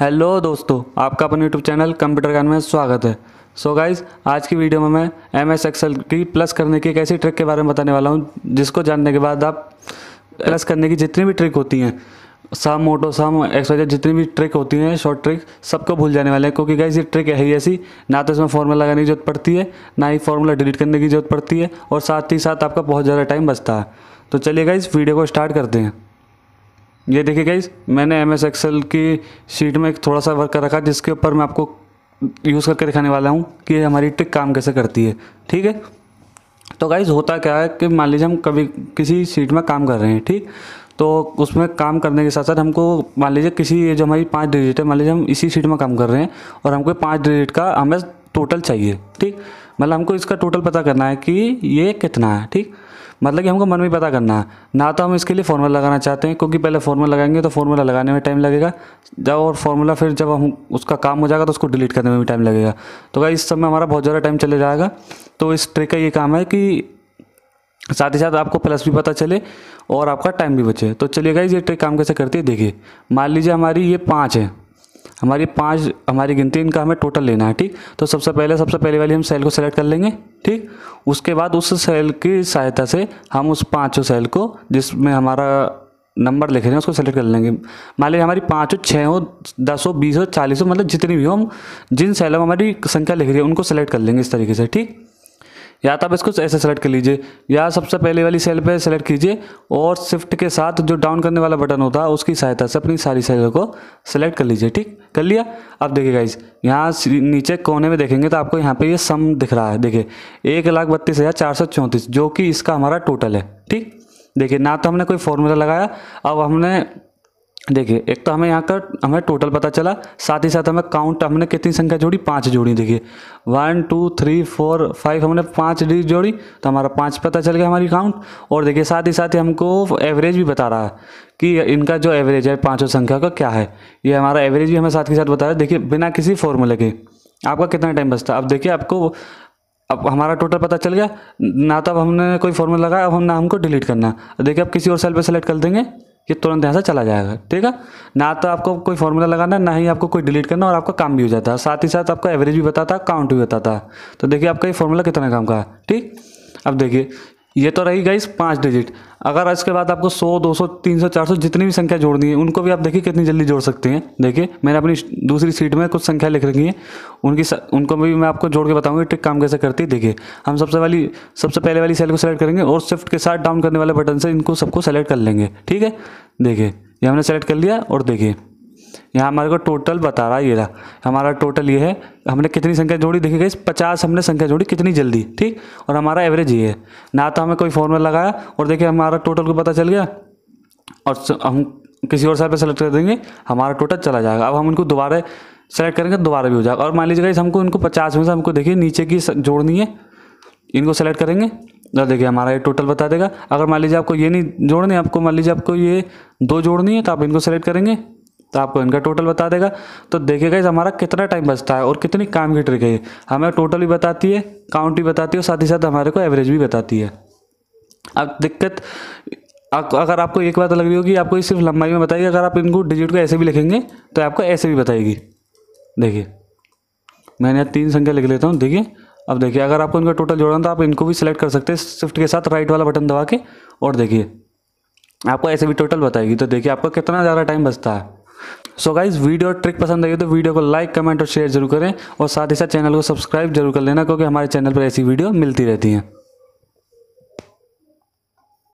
hello दोस्तों आपका अपने यूट्यूब चैनल कंप्यूटर ज्ञान में स्वागत है सो so गाइज आज की वीडियो में मैं एम एस एक्सएल की प्लस करने की एक ऐसी ट्रिक के बारे में बताने वाला हूँ जिसको जानने के बाद आप प्लस करने की जितनी भी ट्रिक होती हैं साम मोटो साम एक्सवाइजर जितनी भी ट्रिक होती हैं शॉर्ट ट्रिक सबको भूल जाने वाले हैं क्योंकि गाइज ये ट्रिक है ही ऐसी ना तो इसमें फॉर्मूला लगाने की जरूरत पड़ती है ना ही फॉर्मूला डिलीट करने की जरूरत पड़ती है और साथ ही साथ आपका बहुत ज़्यादा टाइम बचता है तो चलिए गाइज वीडियो को स्टार्ट करते हैं ये देखिए गाइज मैंने एम एस एक्सेल की शीट में एक थोड़ा सा वर्क कर रखा जिसके ऊपर मैं आपको यूज़ करके दिखाने वाला हूँ कि हमारी टिक काम कैसे करती है ठीक है तो गाइज होता क्या है कि मान लीजिए हम कभी किसी शीट में काम कर रहे हैं ठीक तो उसमें काम करने के साथ साथ हमको मान लीजिए किसी जो हमारी पाँच डिजिट है मान लीजिए हम इसी शीट में काम कर रहे हैं और हमको पाँच डिजिट का हमें टोटल चाहिए ठीक मतलब हमको इसका टोटल पता करना है कि ये कितना है ठीक मतलब कि हमको मन में पता करना है ना तो हम इसके लिए फॉर्मूला लगाना चाहते हैं क्योंकि पहले फॉर्मूला लगाएंगे तो फॉर्मूला लगाने में टाइम लगेगा जब और फॉर्मूला फिर जब हम उसका काम हो जाएगा तो उसको डिलीट करने में भी टाइम लगेगा तो इस समय हमारा बहुत ज़्यादा टाइम चले जाएगा तो इस ट्रिक का ये काम है कि साथ ही साथ आपको प्लस भी पता चले और आपका टाइम भी बचे तो चलिएगा ये ट्रिक काम कैसे करती है देखिए मान लीजिए हमारी ये पाँच है हमारी पाँच हमारी गिनती इनका हमें टोटल लेना है ठीक तो सबसे पहले सबसे पहले वाली हम सेल को सेलेक्ट कर लेंगे ठीक उसके बाद उस सेल की सहायता से हम उस पाँचों सेल को जिसमें हमारा नंबर लिखे हैं उसको सेलेक्ट कर लेंगे मान लीजिए हमारी पाँच हो छः हो दस हो बीस हो चालीस हो मतलब जितनी भी हो हम जिन सेलों में हमारी संख्या लिख रही है उनको सेलेक्ट कर लेंगे इस तरीके से ठीक या तो आप इसको ऐसे सेलेक्ट कर लीजिए या सबसे पहले वाली सेल पे सेलेक्ट कीजिए और शिफ्ट के साथ जो डाउन करने वाला बटन होता है उसकी सहायता से अपनी सारी सेल को सेलेक्ट कर लीजिए ठीक कर लिया अब देखिए गाइज यहाँ नीचे कोने में देखेंगे तो आपको यहाँ पे ये यह सम दिख रहा है देखिए एक लाख बत्तीस हज़ार चार सौ चौंतीस जो कि इसका हमारा टोटल है ठीक देखिए ना तो हमने कोई फॉर्मूला लगाया अब हमने देखिए एक तो हमें यहाँ का हमें टोटल पता चला साथ ही साथ हमें काउंट हमने कितनी संख्या जोड़ी पाँच जोड़ी देखिए one two three four five हमने पाँच डिजिट जोड़ी तो हमारा पाँच पता चल गया हमारी काउंट और देखिए साथ ही साथ ही हमको एवरेज भी बता रहा है कि इनका जो एवरेज है पाँचों संख्या का क्या है ये हमारा एवरेज भी हमें साथ ही साथ बता रहा है देखिए बिना किसी फॉर्मूले के आपका कितना टाइम बचता अब देखिए आपको अब हमारा टोटल पता चल गया ना तो अब हमने कोई फॉर्मूला लगाया अब हम ना हमको डिलीट करना देखिए आप किसी और सेल पर सेलेक्ट कर देंगे ये तुरंत यहाँ से चला जाएगा ठीक है ना तो आपको कोई फॉर्मूला लगाना ना ही आपको कोई डिलीट करना और आपका काम भी हो जाता है साथ ही साथ आपका एवरेज भी बताता है काउंट भी बताता है तो देखिए आपका ये फॉर्मूला कितना काम का है ठीक अब देखिए ये तो रही गई पाँच डिजिट अगर इसके बाद आपको 100, 200, 300, 400 जितनी भी संख्या जोड़नी है उनको भी आप देखिए कितनी जल्दी जोड़ सकते हैं देखिए मैंने अपनी दूसरी सीट में कुछ संख्या लिख रखी है उनकी स, उनको भी मैं आपको जोड़ के बताऊंगा ट्रिक काम कैसे करती है देखिए हम सबसे वाली सबसे पहले वाली सेल को सेलेक्ट करेंगे और स्विफ्ट के साथ डाउन करने वाले बटन से इनको सबको सेलेक्ट कर लेंगे ठीक है देखिए ये हमने सेलेक्ट कर लिया और देखिए यहाँ हमारे को टोटल बता रहा है ये रहा हमारा टोटल ये है हमने कितनी संख्या जोड़ी देखी गई पचास हमने संख्या जोड़ी कितनी जल्दी ठीक और हमारा एवरेज ये है ना तो हमें कोई फॉर्मूला लगाया और देखिए हमारा टोटल को पता चल गया और हम किसी और साइड पर सेलेक्ट कर देंगे हमारा टोटल चला जाएगा अब हम उनको दोबारा सेलेक्ट करेंगे तो दोबारा भी हो जाएगा और मान लीजिएगा इस हमको इनको पचास में से हमको देखिए नीचे की जोड़नी है इनको सेलेक्ट करेंगे और तो देखिए हमारा ये टोटल बता देगा अगर मान लीजिए आपको ये नहीं जोड़नी आपको मान लीजिए आपको ये दो जोड़नी है तो आप इनको सेलेक्ट करेंगे तो आपको इनका टोटल बता देगा तो देखिएगा इस हमारा कितना टाइम बचता है और कितनी काम की ट्रिक है हमें टोटल भी बताती है काउंट भी बताती है और साथ ही साथ हमारे को एवरेज भी बताती है अब दिक्कत अगर आपको एक बात लग रही होगी आपको ये सिर्फ लंबाई में बताएगी अगर आप इनको डिजिट को ऐसे भी लिखेंगे तो आपको ऐसे भी बताएगी देखिए मैंने यहाँ तीन संख्या लिख लेता हूँ देखिए अब देखिए अगर आपको इनका टोटल जोड़ना तो आप इनको भी सिलेक्ट कर सकते हैं शिफ्ट के साथ राइट वाला बटन दबा के और देखिए आपको ऐसे भी टोटल बताएगी तो देखिए आपका कितना ज़्यादा टाइम बचता है सो गाइज वीडियो और ट्रिक पसंद आई तो वीडियो को लाइक कमेंट और शेयर जरूर करें और साथ ही साथ चैनल को सब्सक्राइब जरूर कर लेना क्योंकि हमारे चैनल पर ऐसी वीडियो मिलती रहती हैं